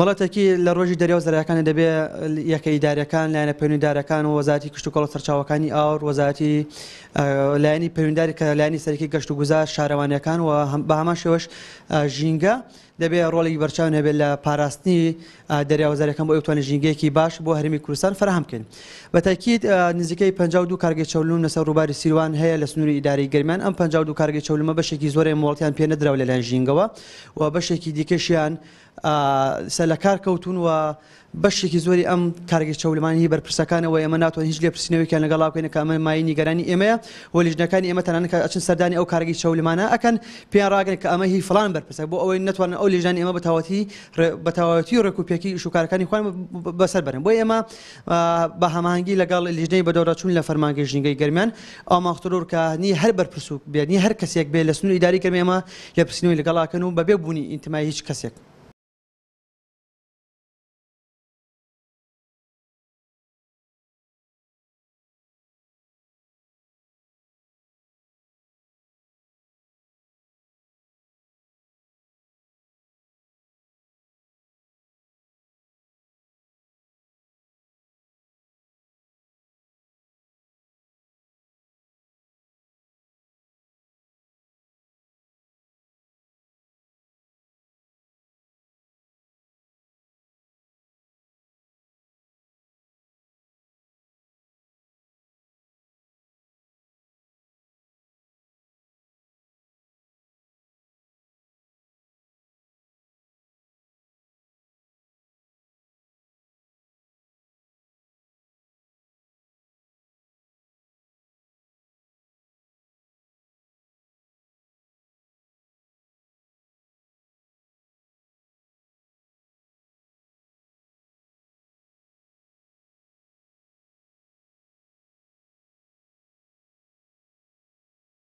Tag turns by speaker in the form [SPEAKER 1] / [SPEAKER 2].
[SPEAKER 1] وڵاتێکی لە ڕۆژی دەریێو زەرەکانی دەبێت یەکە ئیدارەکان لایەنە پەیوەنددارەکان و وەزاتی کشت و کەڵ سەرچاوەکانی ئاور وەزاتی لایانی پەیوەندداری کە لایانی سەرکی گەشت و گوزار شارەوانیەکان و بە هەمان شێوەش ژینگە دەبێت ڕۆڵی بەرچاو هەبێت لە پاراستنی دەریاوەزارەکەم بۆ ئەوتوانە ژینگەیەکی باش بۆ هەرمی کوردستان فراهمکەن بەتاکیید نزیکەی 52 کارگەی چولون لەسەر ڕووباری سیروان هەیە لە سنووری ئیداری گەرمان ئەم 52 کارگەی چولمە بەشێکی زۆرە مڵڵتیان پێ نەدرراو لەلایەن ژینگەوە و بەشێکی دیکەشیان سەلەکار کەوتون و بەشێکی زۆری ئەم کارگەی چولمانی بەرپرسەکانەوە ئێمە ناتوان هیچ لێ پرسینەوەیکیان لەگەڵاوکەین کامە مای نیگەرانی ئێمەیە و لیژنەکانی ئێمە تەنانەکە ئەچن سەردانی ئەو کارگەی چولمانە ئەکەن پێیان ڕاگەن کە ئەمە هی فلان بەرپرسە بۆ ئەوەی نتوانن ئەو ئەو لێژان ئێمە بەتاوەتی بەتاوەتی و ڕێکوپێکی شوکارەکانی خوان بەسەر بەرن بۆ ئێمە بە هەماهنگگی لەگەڵ لیژنەی بە دەورە چوون لە فەرمانگە ژنگی گەرمیان ئەو ماختۆرکانی هەر بەرپرسوک بێنی هەر کەسێک بێ لە سنووری داری گەرمێمە لە پرسنەوەی لەگەڵاکەن و بەبێ بوونی ئینتمای هیچ
[SPEAKER 2] کەسێک.